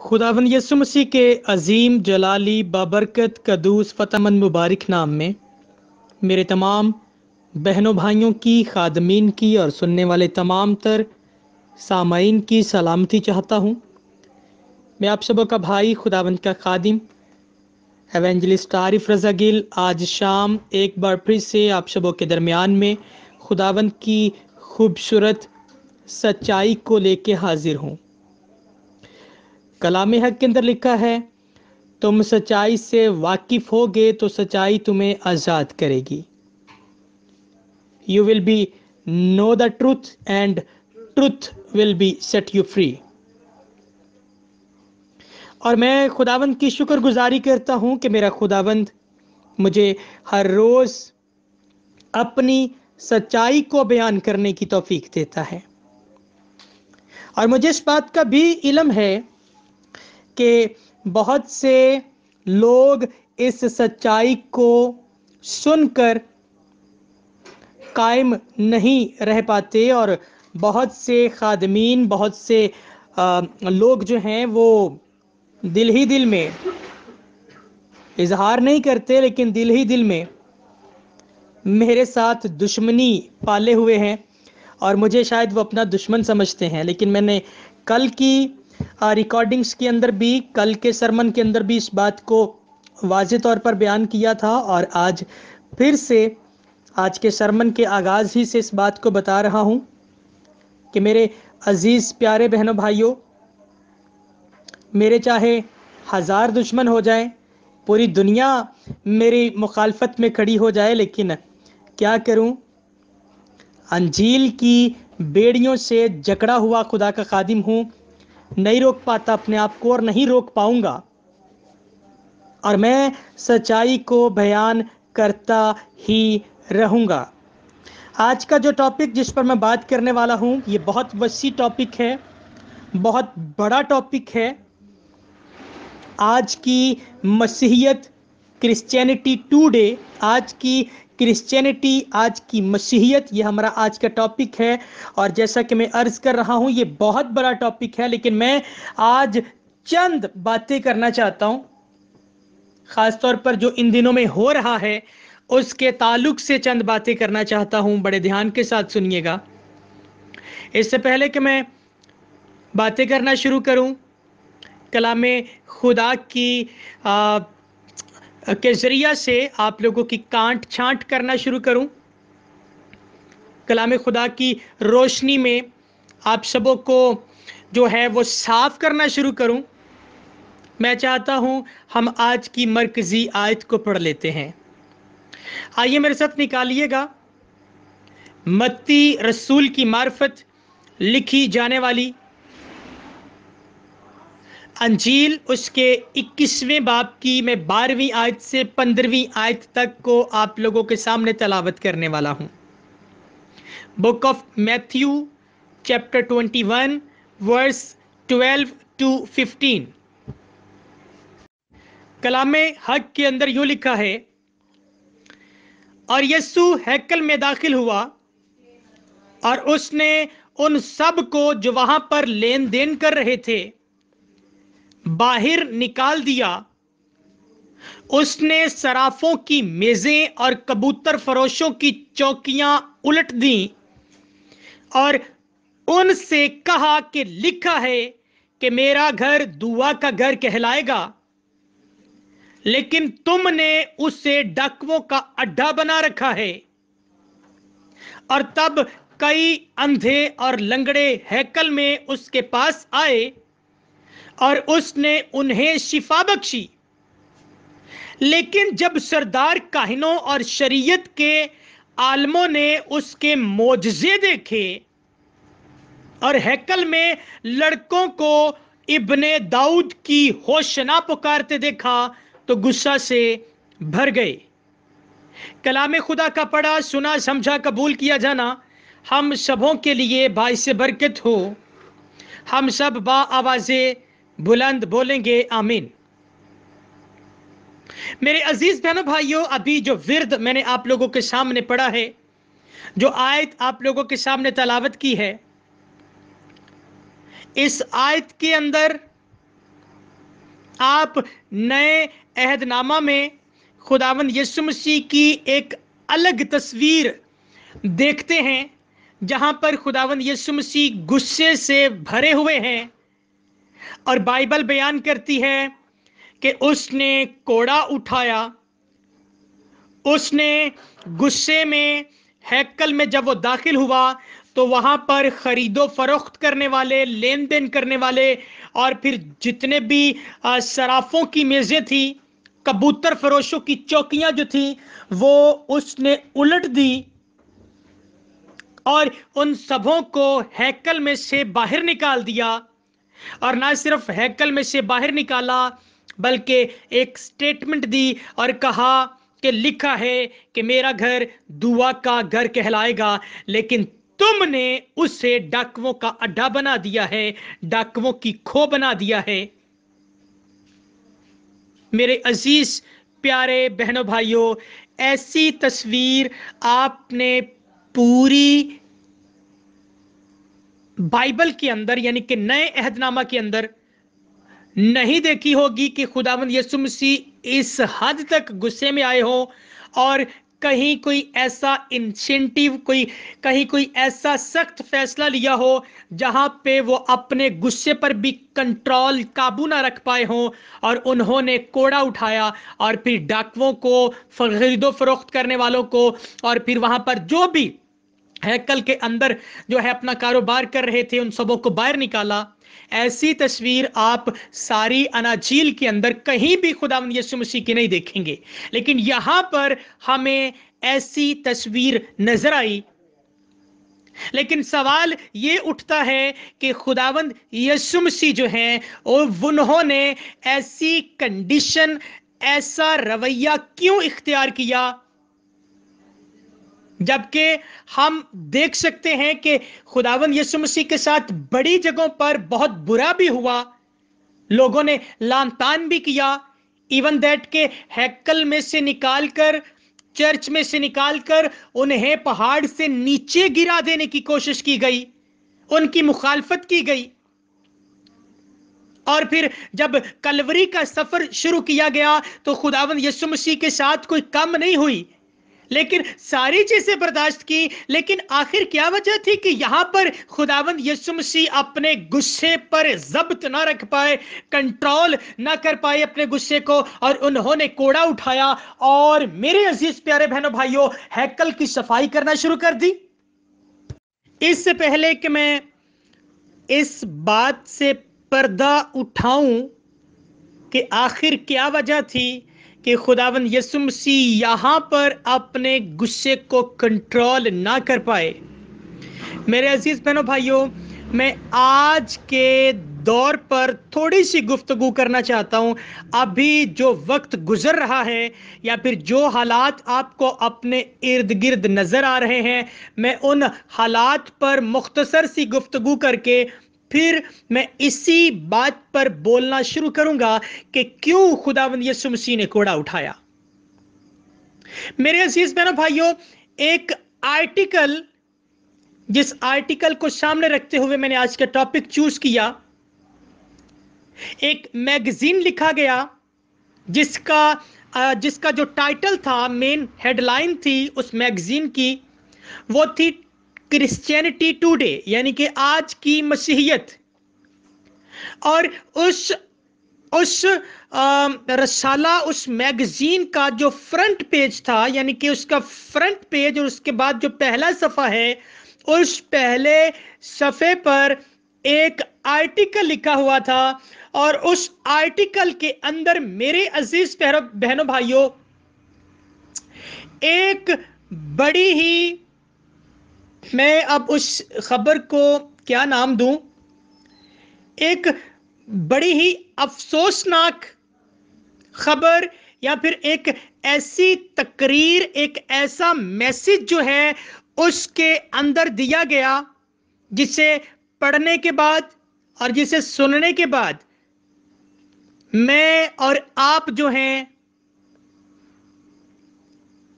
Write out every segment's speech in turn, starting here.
खुदावन यसु मसीह के अजीम जलाली बाबरकत कदूस फतमंद मुबारक नाम में मेरे तमाम बहनों भाइयों की खादमीन की और सुनने वाले तमाम तर सामीन की सलामती चाहता हूँ मैं आप सबों का भाई खुदावंद का खादिम एवेंजलिस्ट आरिफ रजा गिल आज शाम एक बार फिर से आप सबों के दरमियान में खुदावंद की खूबसूरत सच्चाई को लेके हाजिर हूँ कलाम हक के अंदर लिखा है तुम सच्चाई से वाकिफ होगे तो सच्चाई तुम्हें आज़ाद करेगी you will be know the truth and truth will be set you free और मैं खुदाबंद की शुक्रगुजारी करता हूँ कि मेरा खुदाबंद मुझे हर रोज़ अपनी सच्चाई को बयान करने की तोफीक देता है और मुझे इस बात का भी इलम है के बहुत से लोग इस सच्चाई को सुनकर कायम नहीं रह पाते और बहुत से खादमीन बहुत से आ, लोग जो हैं वो दिल ही दिल में इजहार नहीं करते लेकिन दिल ही दिल में मेरे साथ दुश्मनी पाले हुए हैं और मुझे शायद वो अपना दुश्मन समझते हैं लेकिन मैंने कल की रिकॉर्डिंग्स के अंदर भी कल के सरमन के अंदर भी इस बात को वाज तौर पर बयान किया था और आज फिर से आज के सरमन के आगाज़ ही से इस बात को बता रहा हूँ कि मेरे अज़ीज़ प्यारे बहनों भाइयों मेरे चाहे हज़ार दुश्मन हो जाए पूरी दुनिया मेरी मुखालफत में खड़ी हो जाए लेकिन क्या करूं अंजील की बेड़ियों से जकड़ा हुआ खुदा का खादिम हूं नहीं रोक पाता अपने आप को और नहीं रोक पाऊंगा और मैं सच्चाई को बयान करता ही रहूंगा आज का जो टॉपिक जिस पर मैं बात करने वाला हूं ये बहुत वसी टॉपिक है बहुत बड़ा टॉपिक है आज की मसीहत क्रिश्चियनिटी टूडे आज की क्रिश्चियनिटी आज की मसीहियत ये हमारा आज का टॉपिक है और जैसा कि मैं अर्ज कर रहा हूँ ये बहुत बड़ा टॉपिक है लेकिन मैं आज चंद बातें करना चाहता हूँ खासतौर पर जो इन दिनों में हो रहा है उसके ताल्लुक से चंद बातें करना चाहता हूँ बड़े ध्यान के साथ सुनिएगा इससे पहले कि मैं बातें करना शुरू करूँ कलाम खुदा की आ, के ज़रिया से आप लोगों की कांट छांट करना शुरू करूं कलाम खुदा की रोशनी में आप सबों को जो है वो साफ करना शुरू करूं मैं चाहता हूं हम आज की मरकज़ी आयत को पढ़ लेते हैं आइए मेरे साथ निकालिएगा मत्ती रसूल की मार्फत लिखी जाने वाली अंजील उसके 21वें बाप की मैं बारहवीं आयत से पंद्रहवीं आयत तक को आप लोगों के सामने तलावत करने वाला हूँ book of Matthew chapter 21 verse 12 to 15 कलाम हक के अंदर यू लिखा है और यस्सु हैकल में दाखिल हुआ और उसने उन सब को जो वहां पर लेन देन कर रहे थे बाहर निकाल दिया उसने सराफों की मेजें और कबूतर फरोशों की चौकियां उलट दी और उनसे कहा कि लिखा है कि मेरा घर दुआ का घर कहलाएगा लेकिन तुमने उसे डकवों का अड्डा बना रखा है और तब कई अंधे और लंगड़े हैकल में उसके पास आए और उसने उन्हें शिफा बख्शी लेकिन जब सरदार काहिनों और शरीयत के आलमों ने उसके मोजे देखे और हैकल में लड़कों को इब्ने दाऊद की होशना पुकारते देखा तो गुस्सा से भर गए कलाम खुदा का पढ़ा सुना समझा कबूल किया जाना हम सबों के लिए भाई से बरकत हो हम सब बा आवाज़ें बुलंद बोलेंगे आमीन मेरे अजीज बहनों भाइयों अभी जो विरद मैंने आप लोगों के सामने पढ़ा है जो आयत आप लोगों के सामने तलावत की है इस आयत के अंदर आप नए अहदनामा में खुदावंद यीशु मसीह की एक अलग तस्वीर देखते हैं जहां पर खुदावंद यीशु मसीह गुस्से से भरे हुए हैं और बाइबल बयान करती है कि उसने कोड़ा उठाया उसने गुस्से में हैकल में जब वो दाखिल हुआ तो वहां पर ख़रीदो फरोख्त करने वाले लेन देन करने वाले और फिर जितने भी सराफ़ों की मेज़ें थी कबूतर फरोशों की चौकियां जो थी वो उसने उलट दी और उन सबों को हैकल में से बाहर निकाल दिया और ना सिर्फ हैकल में से बाहर निकाला बल्कि एक स्टेटमेंट दी और कहा कि लिखा है कि मेरा घर दुआ का घर कहलाएगा लेकिन तुमने उसे डाकुओं का अड्डा बना दिया है डाकुओं की खो बना दिया है मेरे अजीज प्यारे बहनों भाइयों ऐसी तस्वीर आपने पूरी बाइबल के अंदर यानी कि नए अहदनामा के अंदर नहीं देखी होगी कि खुदावंद यसु मसीह इस हद तक गुस्से में आए हो और कहीं कोई ऐसा इंसेंटिव कोई कहीं कोई ऐसा सख्त फैसला लिया हो जहां पे वो अपने गुस्से पर भी कंट्रोल काबू ना रख पाए हों और उन्होंने कोड़ा उठाया और फिर डाकुओं को खरीदो फरोख्त करने वालों को और फिर वहां पर जो भी है कल के अंदर जो है अपना कारोबार कर रहे थे उन सबों को बाहर निकाला ऐसी तस्वीर आप सारी अनाजील के अंदर कहीं भी खुदा यीशु मसीह की नहीं देखेंगे लेकिन यहां पर हमें ऐसी तस्वीर नजर आई लेकिन सवाल ये उठता है कि खुदावंद यीशु मसीह जो हैं उन्होंने ऐसी कंडीशन ऐसा रवैया क्यों इख्तियार किया जबकि हम देख सकते हैं कि खुदावन यीशु मसीह के साथ बड़ी जगहों पर बहुत बुरा भी हुआ लोगों ने लान भी किया इवन दैट के हैकल में से निकालकर चर्च में से निकालकर उन्हें पहाड़ से नीचे गिरा देने की कोशिश की गई उनकी मुखालफत की गई और फिर जब कलवरी का सफर शुरू किया गया तो खुदावन यीशु मसीह के साथ कोई कम नहीं हुई लेकिन सारी चीजें बर्दाश्त की लेकिन आखिर क्या वजह थी कि यहां पर खुदावंद यीशु मसीह अपने गुस्से पर जब्त ना रख पाए कंट्रोल ना कर पाए अपने गुस्से को और उन्होंने कोड़ा उठाया और मेरे अजीज प्यारे बहनों भाइयों हैकल की सफाई करना शुरू कर दी इससे पहले कि मैं इस बात से पर्दा उठाऊं कि आखिर क्या वजह थी कि खुदावन यसु मसीह यहाँ पर अपने गुस्से को कंट्रोल ना कर पाए मेरे अजीज बहनों भाइयों मैं आज के दौर पर थोड़ी सी गुफ्तगु करना चाहता हूँ अभी जो वक्त गुजर रहा है या फिर जो हालात आपको अपने इर्द गिर्द नज़र आ रहे हैं मैं उन हालात पर मुख्तसर सी गुफ्तगु करके फिर मैं इसी बात पर बोलना शुरू करूंगा कि क्यों खुदावंद यीशु मसीह ने कोड़ा उठाया मेरे अजीज बहनों भाइयों एक आर्टिकल जिस आर्टिकल को सामने रखते हुए मैंने आज का टॉपिक चूज किया एक मैगजीन लिखा गया जिसका जिसका जो टाइटल था मेन हेडलाइन थी उस मैगजीन की वो थी क्रिश्चियनिटी टूडे यानी कि आज की मसीहियत और उस उस रसाला उस मैगजीन का जो फ्रंट पेज था यानी कि उसका फ्रंट पेज और उसके बाद जो पहला सफ़ा है उस पहले सफ़े पर एक आर्टिकल लिखा हुआ था और उस आर्टिकल के अंदर मेरे अजीज बहनों भाइयों एक बड़ी ही मैं अब उस खबर को क्या नाम दूं एक बड़ी ही अफसोसनाक खबर या फिर एक ऐसी तकरीर एक ऐसा मैसेज जो है उसके अंदर दिया गया जिसे पढ़ने के बाद और जिसे सुनने के बाद मैं और आप जो हैं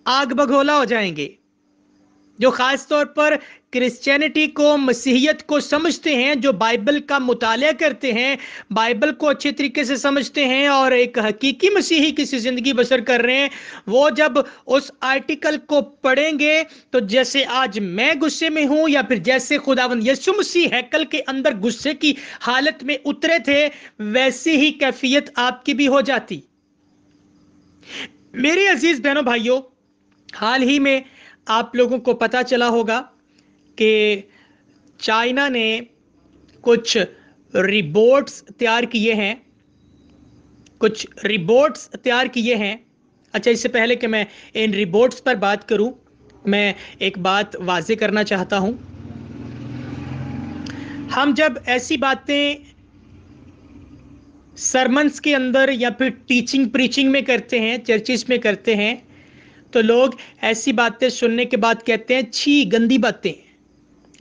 आग बघोला हो जाएंगे जो ख़ास तौर पर क्रिश्चियनिटी को मसीहियत को समझते हैं जो बाइबल का मुताल करते हैं बाइबल को अच्छे तरीके से समझते हैं और एक हकीकी मसीही की सी ज़िंदगी बसर कर रहे हैं वो जब उस आर्टिकल को पढ़ेंगे तो जैसे आज मैं गुस्से में हूँ या फिर जैसे खुदावंद यसु मसीह हैकल के अंदर गुस्से की हालत में उतरे थे वैसी ही कैफियत आपकी भी हो जाती मेरे अजीज़ बहनों भाइयों हाल ही में आप लोगों को पता चला होगा कि चाइना ने कुछ रिबोट्स तैयार किए हैं कुछ रिबोट्स तैयार किए हैं अच्छा इससे पहले कि मैं इन रिबोट्स पर बात करूं मैं एक बात वाजे करना चाहता हूं हम जब ऐसी बातें सरमन्स के अंदर या फिर टीचिंग प्रीचिंग में करते हैं चर्चिस में करते हैं तो लोग ऐसी बातें सुनने के बाद कहते हैं छी गंदी बातें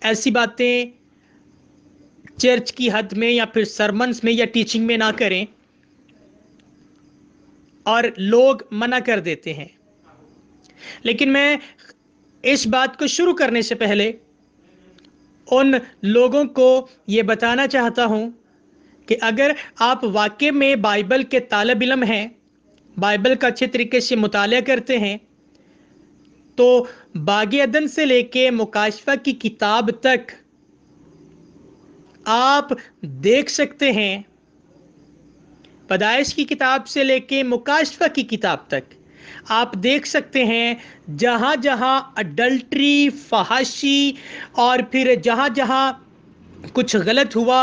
ऐसी बातें चर्च की हद में या फिर सरमन्स में या टीचिंग में ना करें और लोग मना कर देते हैं लेकिन मैं इस बात को शुरू करने से पहले उन लोगों को ये बताना चाहता हूँ कि अगर आप वाकई में बाइबल के तालब इलम हैं बाइबल का अच्छे तरीके से मुताल करते हैं तो अदन से लेके मुकाशफा की किताब तक आप देख सकते हैं पदाइश की किताब से लेके मुकाशफा की किताब तक आप देख सकते हैं जहां जहां अडल्ट्री फहाशी और फिर जहां जहां कुछ गलत हुआ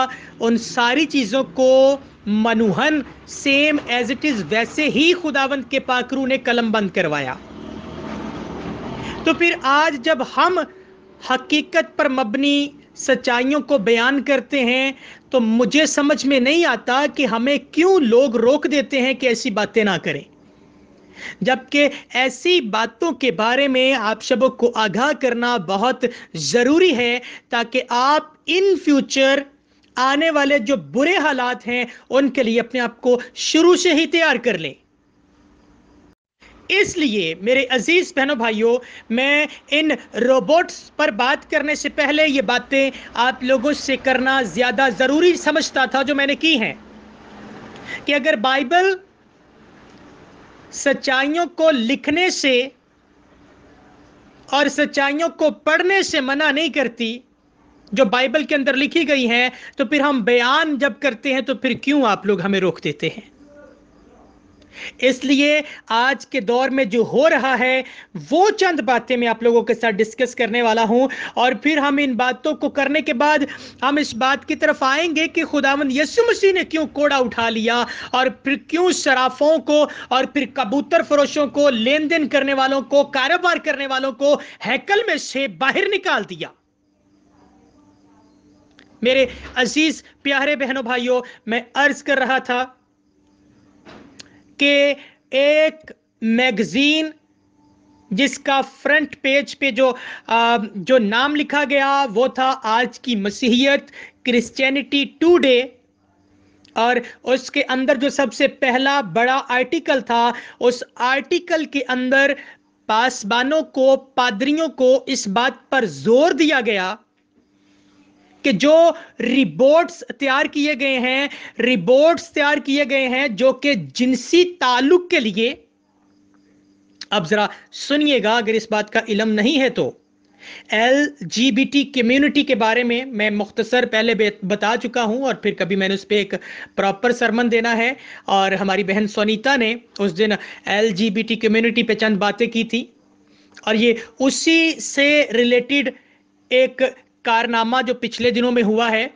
उन सारी चीज़ों को मनुहन सेम एज इट इज़ वैसे ही खुदावंत के पाकरू ने कलम बंद करवाया तो फिर आज जब हम हकीकत पर मबनी सच्चाइयों को बयान करते हैं तो मुझे समझ में नहीं आता कि हमें क्यों लोग रोक देते हैं कि ऐसी बातें ना करें जबकि ऐसी बातों के बारे में आप सबों को आगाह करना बहुत ज़रूरी है ताकि आप इन फ्यूचर आने वाले जो बुरे हालात हैं उनके लिए अपने आप को शुरू से ही तैयार कर लें इसलिए मेरे अजीज बहनों भाइयों मैं इन रोबोट्स पर बात करने से पहले ये बातें आप लोगों से करना ज़्यादा ज़रूरी समझता था जो मैंने की हैं कि अगर बाइबल सच्चाइयों को लिखने से और सच्चाइयों को पढ़ने से मना नहीं करती जो बाइबल के अंदर लिखी गई हैं तो फिर हम बयान जब करते हैं तो फिर क्यों आप लोग हमें रोक देते हैं इसलिए आज के दौर में जो हो रहा है वो चंद बातें मैं आप लोगों के साथ डिस्कस करने वाला हूं और फिर हम इन बातों को करने के बाद हम इस बात की तरफ आएंगे कि खुदावंद यीशु मसीह ने क्यों कोड़ा उठा लिया और फिर क्यों शराफों को और फिर कबूतर फरोशों को लेन देन करने वालों को कारोबार करने वालों को हैकल में से बाहर निकाल दिया मेरे अजीज प्यारे बहनों भाइयों मैं अर्ज कर रहा था के एक मैगजीन जिसका फ्रंट पेज पे जो आ, जो नाम लिखा गया वो था आज की मसीहियत क्रिश्चियनिटी टुडे और उसके अंदर जो सबसे पहला बड़ा आर्टिकल था उस आर्टिकल के अंदर पासबानों को पादरियों को इस बात पर जोर दिया गया कि जो रिबोट्स तैयार किए गए हैं रिबोट्स तैयार किए गए हैं जो कि जिनसी ताल्लुक के लिए अब जरा सुनिएगा अगर इस बात का इलम नहीं है तो L G B T community के बारे में मैं मुख्तसर पहले बता चुका हूं और फिर कभी मैंने उस पर एक प्रॉपर सरमन देना है और हमारी बहन सोनीता ने उस दिन L G B T community पे चंद बातें की थी और ये उसी से रिलेटेड एक कारनामा जो पिछले दिनों में हुआ है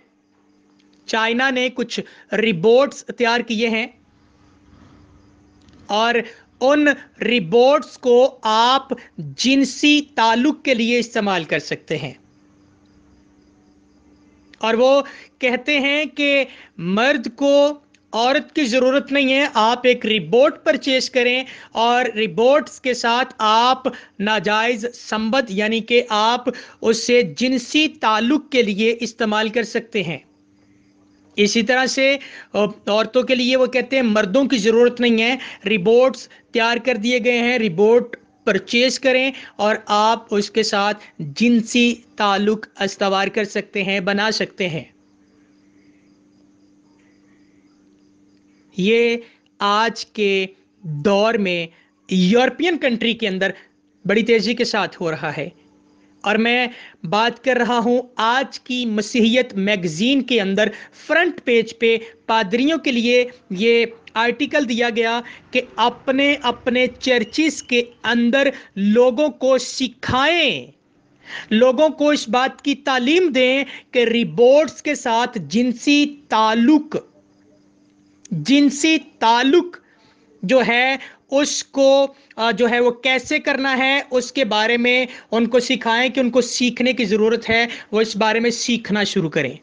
चाइना ने कुछ रिपोर्ट्स तैयार किए हैं और उन रिपोर्ट्स को आप जिनसी ताल्लुक के लिए इस्तेमाल कर सकते हैं और वो कहते हैं कि मर्द को औरत की ज़रूरत नहीं है आप एक रिबोट परचेज करें और रिबोट्स के साथ आप नाजायज़ संबद यानी कि आप उसे जिनसी ताल्लुक के लिए इस्तेमाल कर सकते हैं इसी तरह से औरतों के लिए वो कहते हैं मर्दों की ज़रूरत नहीं है रिबोट्स तैयार कर दिए गए हैं रिबोट परचेज करें और आप उसके साथ जिनसी ताल्लुक अस्तावार कर सकते हैं बना सकते हैं ये आज के दौर में यूरोपियन कंट्री के अंदर बड़ी तेजी के साथ हो रहा है और मैं बात कर रहा हूं आज की मसीहियत मैगजीन के अंदर फ्रंट पेज पे पादरियों के लिए ये आर्टिकल दिया गया कि अपने अपने चर्चिस के अंदर लोगों को सिखाएं लोगों को इस बात की तालीम दें कि रिबोर्ट्स के साथ जिनसी ताल्लुक़ जिनसी ताल्लुक जो है उसको जो है वो कैसे करना है उसके बारे में उनको सिखाएं कि उनको सीखने की ज़रूरत है वो इस बारे में सीखना शुरू करें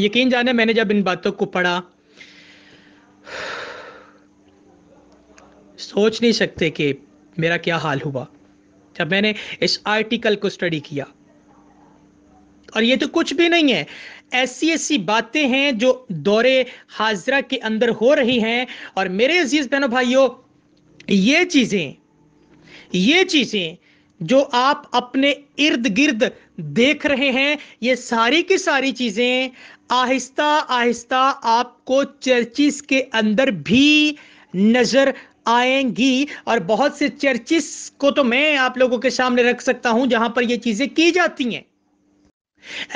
यकीन जाने मैंने जब इन बातों को पढ़ा सोच नहीं सकते कि मेरा क्या हाल हुआ जब मैंने इस आर्टिकल को स्टडी किया और ये तो कुछ भी नहीं है ऐसी ऐसी बातें हैं जो दौरे हाजरा के अंदर हो रही हैं और मेरे अजीज बहनों भाइयों ये चीज़ें ये चीज़ें जो आप अपने इर्द गिर्द देख रहे हैं ये सारी की सारी चीज़ें आहिस्ता आहिस्ता आपको चर्चिस के अंदर भी नज़र आएंगी और बहुत से चर्चिस को तो मैं आप लोगों के सामने रख सकता हूं जहां पर ये चीज़ें की जाती हैं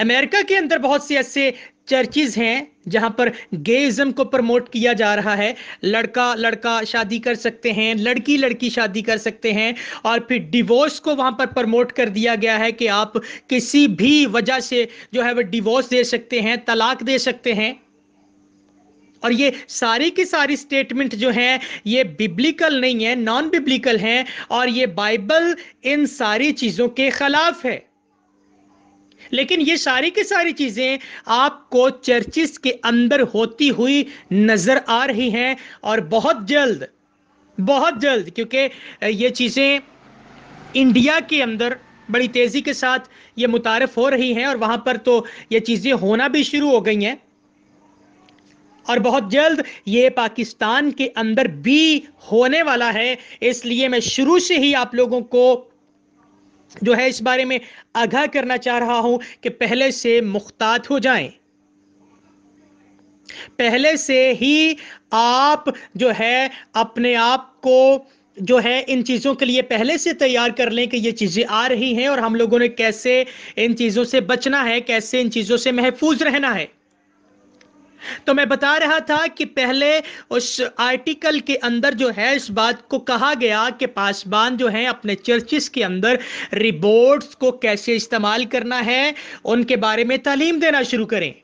अमेरिका के अंदर बहुत से ऐसे चर्चेज हैं जहां पर गेइज्म को प्रमोट किया जा रहा है लड़का लड़का शादी कर सकते हैं लड़की लड़की शादी कर सकते हैं और फिर डिवोर्स को वहां पर प्रमोट कर दिया गया है कि आप किसी भी वजह से जो है वह डिवोर्स दे सकते हैं तलाक दे सकते हैं और ये सारी की सारी स्टेटमेंट जो हैं ये बिब्लिकल नहीं है नॉन बिब्लिकल हैं और ये बाइबल इन सारी चीज़ों के खिलाफ है लेकिन ये सारी की सारी चीज़ें आपको चर्चिस के अंदर होती हुई नज़र आ रही हैं और बहुत जल्द बहुत जल्द क्योंकि ये चीज़ें इंडिया के अंदर बड़ी तेज़ी के साथ ये मुतारफ हो रही हैं और वहाँ पर तो ये चीज़ें होना भी शुरू हो गई हैं और बहुत जल्द ये पाकिस्तान के अंदर भी होने वाला है इसलिए मैं शुरू से ही आप लोगों को जो है इस बारे में आगाह करना चाह रहा हूं कि पहले से मुख्तात हो जाएं पहले से ही आप जो है अपने आप को जो है इन चीज़ों के लिए पहले से तैयार कर लें कि ये चीज़ें आ रही हैं और हम लोगों ने कैसे इन चीज़ों से बचना है कैसे इन चीज़ों से महफूज रहना है तो मैं बता रहा था कि पहले उस आर्टिकल के अंदर जो है इस बात को कहा गया कि पासबान जो हैं अपने चर्चिस के अंदर रिबोर्ड्स को कैसे इस्तेमाल करना है उनके बारे में तालीम देना शुरू करें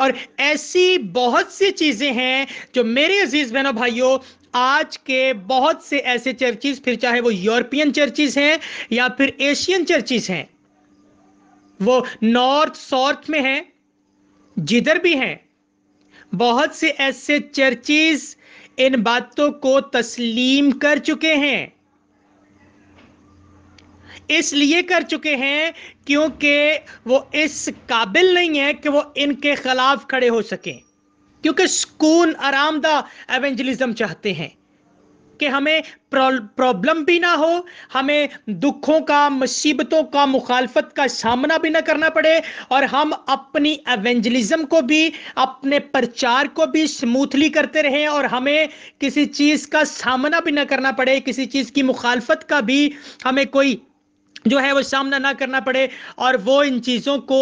और ऐसी बहुत सी चीज़ें हैं जो मेरे अजीज़ बहनों भाइयों आज के बहुत से ऐसे चर्चिज फिर चाहे वो यूरोपियन चर्चिज हैं या फिर एशियन चर्चिस हैं वो नॉर्थ साउथ में हैं जिधर भी हैं बहुत से ऐसे चर्चेज इन बातों को तस्लीम कर चुके हैं इसलिए कर चुके हैं क्योंकि वो इस काबिल नहीं है कि वो इनके खिलाफ खड़े हो सकें क्योंकि सुकून आरामदा एवेंजलिज्म चाहते हैं कि हमें प्रॉब्लम भी ना हो हमें दुखों का मुसीबतों का मुखालफत का सामना भी ना करना पड़े और हम अपनी एवेंजलिज्म को भी अपने प्रचार को भी स्मूथली करते रहें और हमें किसी चीज़ का सामना भी ना करना पड़े किसी चीज़ की मुखालफत का भी हमें कोई जो है वो सामना ना करना पड़े और वो इन चीज़ों को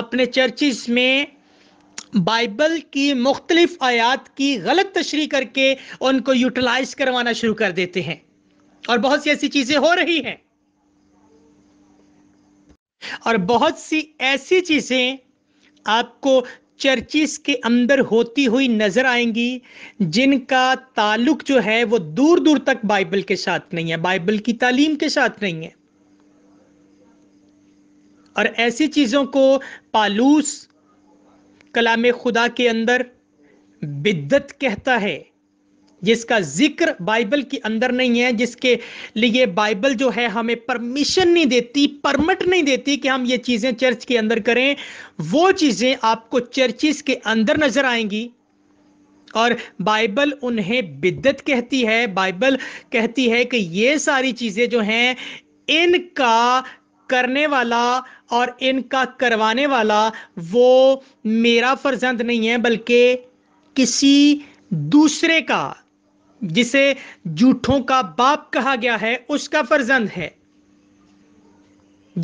अपने चर्चिस में बाइबल की मुख्तलिफ आयात की गलत तशरी करके उनको यूटिलाइज करवाना शुरू कर देते हैं और बहुत सी ऐसी चीजें हो रही हैं और बहुत सी ऐसी चीजें आपको चर्चिस के अंदर होती हुई नजर आएंगी जिनका ताल्लुक जो है वो दूर दूर तक बाइबल के साथ नहीं है बाइबल की तालीम के साथ नहीं है और ऐसी चीजों को पालूस कलाम खुदा के अंदर बिद्दत कहता है जिसका जिक्र बाइबल के अंदर नहीं है जिसके लिए बाइबल जो है हमें परमिशन नहीं देती परमिट नहीं देती कि हम ये चीज़ें चर्च के अंदर करें वो चीज़ें आपको चर्चिस के अंदर नज़र आएंगी और बाइबल उन्हें बिद्दत कहती है बाइबल कहती है कि ये सारी चीज़ें जो हैं इनका करने वाला और इनका करवाने वाला वो मेरा फर्जंद नहीं है बल्कि किसी दूसरे का जिसे जूठों का बाप कहा गया है उसका फर्जंद है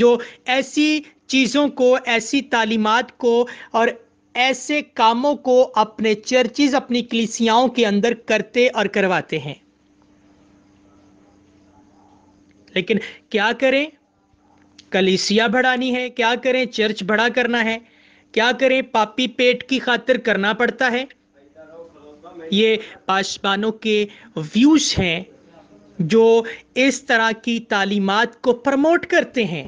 जो ऐसी चीज़ों को ऐसी तालीमत को और ऐसे कामों को अपने चर्चिज अपनी कलिसियाओं के अंदर करते और करवाते हैं लेकिन क्या करें कलीसिया बढ़ानी है क्या करें चर्च बड़ा करना है क्या करें पापी पेट की खातिर करना पड़ता है ये पाशबानों के व्यूज हैं जो इस तरह की तालीमत को प्रमोट करते हैं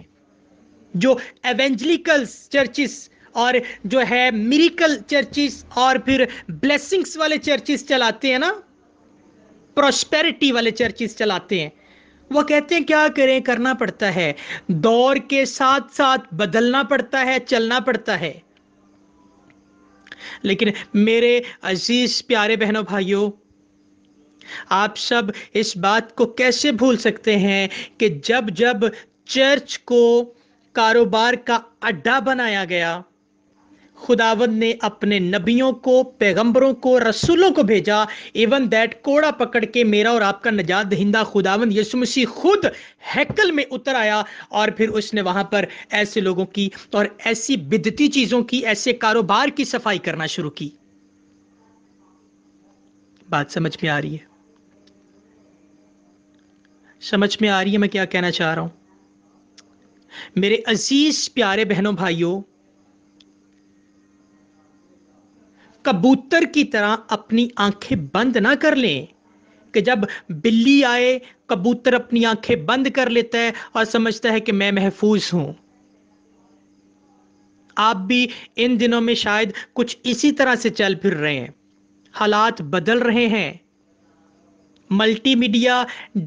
जो एवेंजलिकल्स चर्चिस और जो है मिरिकल चर्चिस और फिर ब्लेसिंग्स वाले चर्चिस चलाते हैं ना प्रोस्पेरिटी वाले चर्चिस चलाते हैं वह कहते हैं क्या करें करना पड़ता है दौर के साथ साथ बदलना पड़ता है चलना पड़ता है लेकिन मेरे अजीज प्यारे बहनों भाइयों आप सब इस बात को कैसे भूल सकते हैं कि जब जब चर्च को कारोबार का अड्डा बनाया गया खुदावन ने अपने नबियों को पैगंबरों को रसूलों को भेजा इवन दैट कोड़ा पकड़ के मेरा और आपका नजात दहिंदा खुदावन यीशु मसीह खुद हैकल में उतर आया और फिर उसने वहां पर ऐसे लोगों की और ऐसी बिदती चीजों की ऐसे कारोबार की सफाई करना शुरू की बात समझ में आ रही है समझ में आ रही है मैं क्या कहना चाह रहा हूं मेरे अजीज प्यारे बहनों भाइयों कबूतर की तरह अपनी आंखें बंद ना कर लें कि जब बिल्ली आए कबूतर अपनी आंखें बंद कर लेता है और समझता है कि मैं महफूज हूं आप भी इन दिनों में शायद कुछ इसी तरह से चल फिर रहे हैं हालात बदल रहे हैं मल्टीमीडिया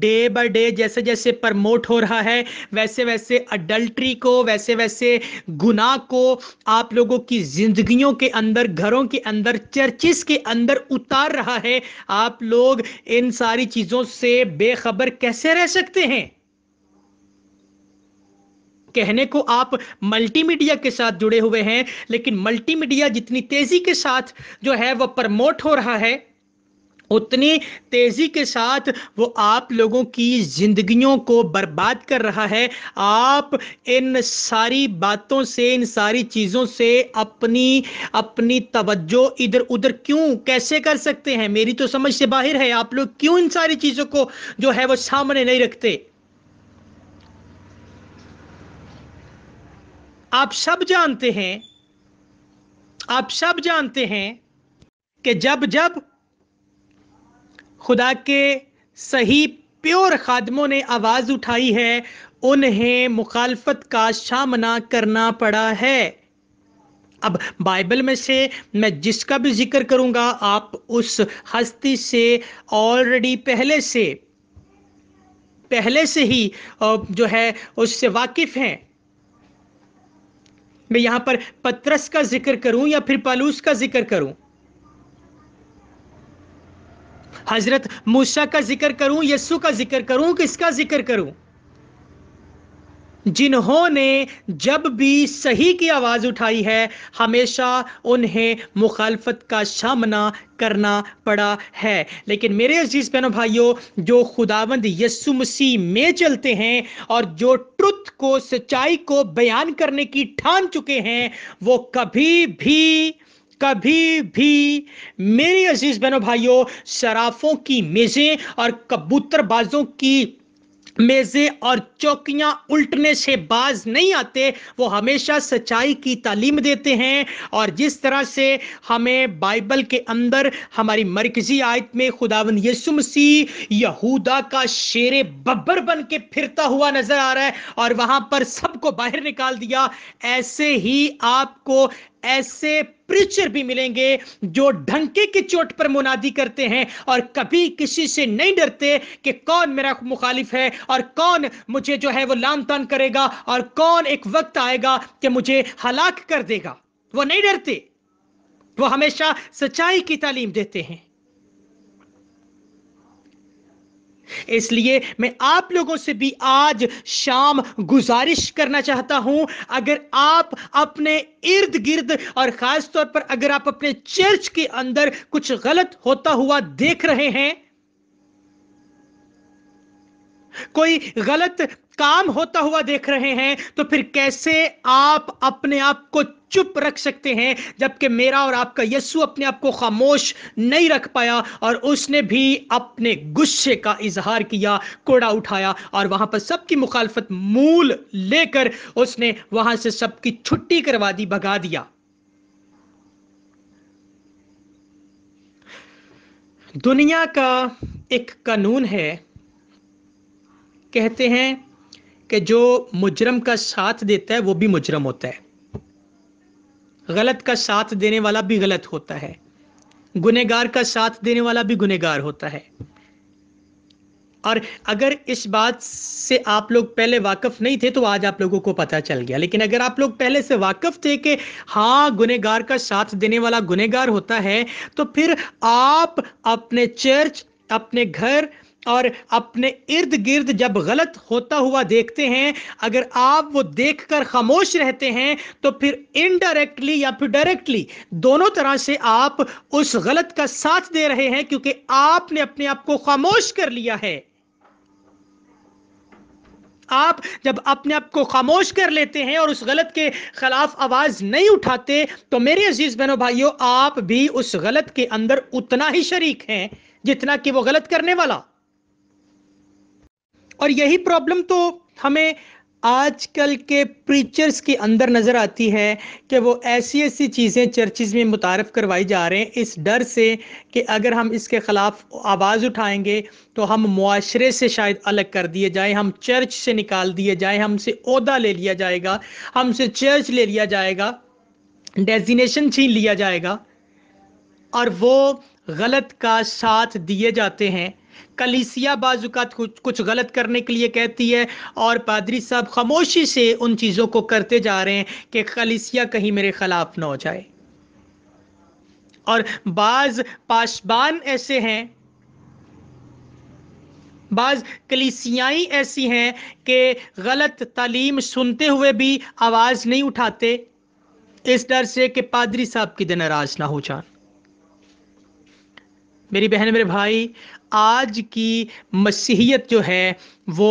डे बाय डे जैसे जैसे प्रमोट हो रहा है वैसे वैसे अडल्ट्री को वैसे वैसे गुनाह को आप लोगों की जिंदगियों के अंदर घरों के अंदर चर्चिस के अंदर उतार रहा है आप लोग इन सारी चीज़ों से बेखबर कैसे रह सकते हैं कहने को आप मल्टीमीडिया के साथ जुड़े हुए हैं लेकिन मल्टीमीडिया जितनी तेजी के साथ जो है वह प्रमोट हो रहा है उतनी तेजी के साथ वो आप लोगों की जिंदगियों को बर्बाद कर रहा है आप इन सारी बातों से इन सारी चीज़ों से अपनी अपनी तवज्जो इधर उधर क्यों कैसे कर सकते हैं मेरी तो समझ से बाहर है आप लोग क्यों इन सारी चीज़ों को जो है वो सामने नहीं रखते आप सब जानते हैं आप सब जानते हैं कि जब जब खुदा के सही प्योर खादमों ने आवाज़ उठाई है उन्हें मुखालफत का सामना करना पड़ा है अब बाइबल में से मैं जिसका भी जिक्र करूंगा आप उस हस्ती से ऑलरेडी पहले से पहले से ही जो है उससे वाकिफ हैं मैं यहां पर पत्रस का जिक्र करूं या फिर पालूस का जिक्र करूं हजरत मूसा का जिक्र करूं यस्सु का जिक्र करूं किसका जिक्र करूं जिन्होंने जब भी सही की आवाज़ उठाई है हमेशा उन्हें मुखालफत का सामना करना पड़ा है लेकिन मेरे अजीज़ बहनों भाइयों जो खुदावंद यस्सु मसीह में चलते हैं और जो ट्रुथ को सच्चाई को बयान करने की ठान चुके हैं वो कभी भी कभी भी मेरे अजीज बहनों भाइयों शराफों की मेजें और कबूतरबाजों की मेजे और चौकियां उल्टने से बाज नहीं आते वो हमेशा सच्चाई की तालीम देते हैं और जिस तरह से हमें बाइबल के अंदर हमारी मरकजी आयत में खुदावन यसु मसीह यहूदा का शेर बब्बर बन के फिरता हुआ नजर आ रहा है और वहां पर सबको बाहर निकाल दिया ऐसे ही आपको ऐसे प्रीचर भी मिलेंगे जो ढंके की चोट पर मुनादी करते हैं और कभी किसी से नहीं डरते कि कौन मेरा मुखालिफ है और कौन मुझे जो है वो लाम तान करेगा और कौन एक वक्त आएगा कि मुझे हलाक कर देगा वो नहीं डरते वो हमेशा सच्चाई की तालीम देते हैं इसलिए मैं आप लोगों से भी आज शाम गुजारिश करना चाहता हूं अगर आप अपने इर्द गिर्द और खास तौर पर अगर आप अपने चर्च के अंदर कुछ गलत होता हुआ देख रहे हैं कोई गलत काम होता हुआ देख रहे हैं तो फिर कैसे आप अपने आप को चुप रख सकते हैं जबकि मेरा और आपका यस्सु अपने आप को खामोश नहीं रख पाया और उसने भी अपने गुस्से का इजहार किया कोड़ा उठाया और वहां पर सबकी मुखालफत मूल लेकर उसने वहां से सबकी छुट्टी करवा दी भगा दिया दुनिया का एक कानून है कहते हैं कि जो मुजरम का साथ देता है वो भी मुजरम होता है गलत का साथ देने वाला भी गलत होता है गुनेगार का साथ देने वाला भी गुनेगार होता है और अगर इस बात से आप लोग पहले वाकफ़ नहीं थे तो आज आप लोगों को पता चल गया लेकिन अगर आप लोग पहले से वाकफ़ थे कि हाँ गुनेगार का साथ देने वाला गुनेगार होता है तो फिर आप अपने चर्च अपने घर और अपने इर्द गिर्द जब गलत होता हुआ देखते हैं अगर आप वो देखकर खामोश रहते हैं तो फिर इनडायरेक्टली या फिर डायरेक्टली दोनों तरह से आप उस गलत का साथ दे रहे हैं क्योंकि आपने अपने आप को खामोश कर लिया है आप जब अपने आप को खामोश कर लेते हैं और उस गलत के खिलाफ आवाज नहीं उठाते तो मेरे अजीज बहनों भाइयों आप भी उस गलत के अंदर उतना ही शरीक हैं जितना कि वो गलत करने वाला और यही प्रॉब्लम तो हमें आजकल के प्रीचर्स के अंदर नज़र आती है कि वो ऐसी ऐसी चीज़ें चर्चिज़ में मुतारफ़ करवाई जा रहे हैं इस डर से कि अगर हम इसके ख़िलाफ़ आवाज़ उठाएंगे तो हम मुआरे से शायद अलग कर दिए जाए हम चर्च से निकाल दिए जाए हमसे अहदा ले लिया जाएगा हमसे चर्च ले लिया जाएगा डेजिनेशन छीन लिया जाएगा और वो गलत का साथ दिए जाते हैं कलीसिया बाजुकात कुछ कुछ गलत करने के लिए कहती है और पादरी साहब खामोशी से उन चीज़ों को करते जा रहे हैं कि कलीसिया कहीं मेरे खिलाफ ना हो जाए और बाज पाशबान ऐसे हैं बाज कलीसियाई ऐसी हैं कि गलत तालीम सुनते हुए भी आवाज़ नहीं उठाते इस डर से कि पादरी साहब की दिन नाराज ना हो जान मेरी बहन मेरे भाई आज की मसीहियत जो है वो